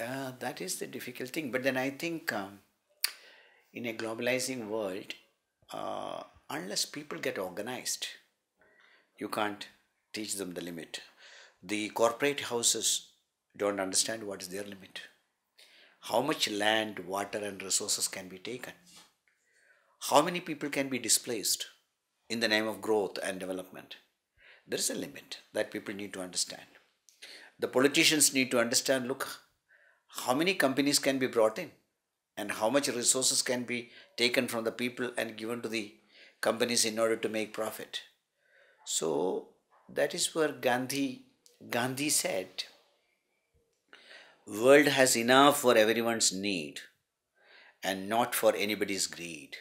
uh, that is the difficult thing. But then I think um, in a globalizing world, uh, unless people get organized, you can't teach them the limit. The corporate houses don't understand what is their limit. How much land, water, and resources can be taken? How many people can be displaced in the name of growth and development? There is a limit that people need to understand. The politicians need to understand look, how many companies can be brought in and how much resources can be taken from the people and given to the companies in order to make profit. So that is where Gandhi Gandhi said world has enough for everyone's need and not for anybody's greed.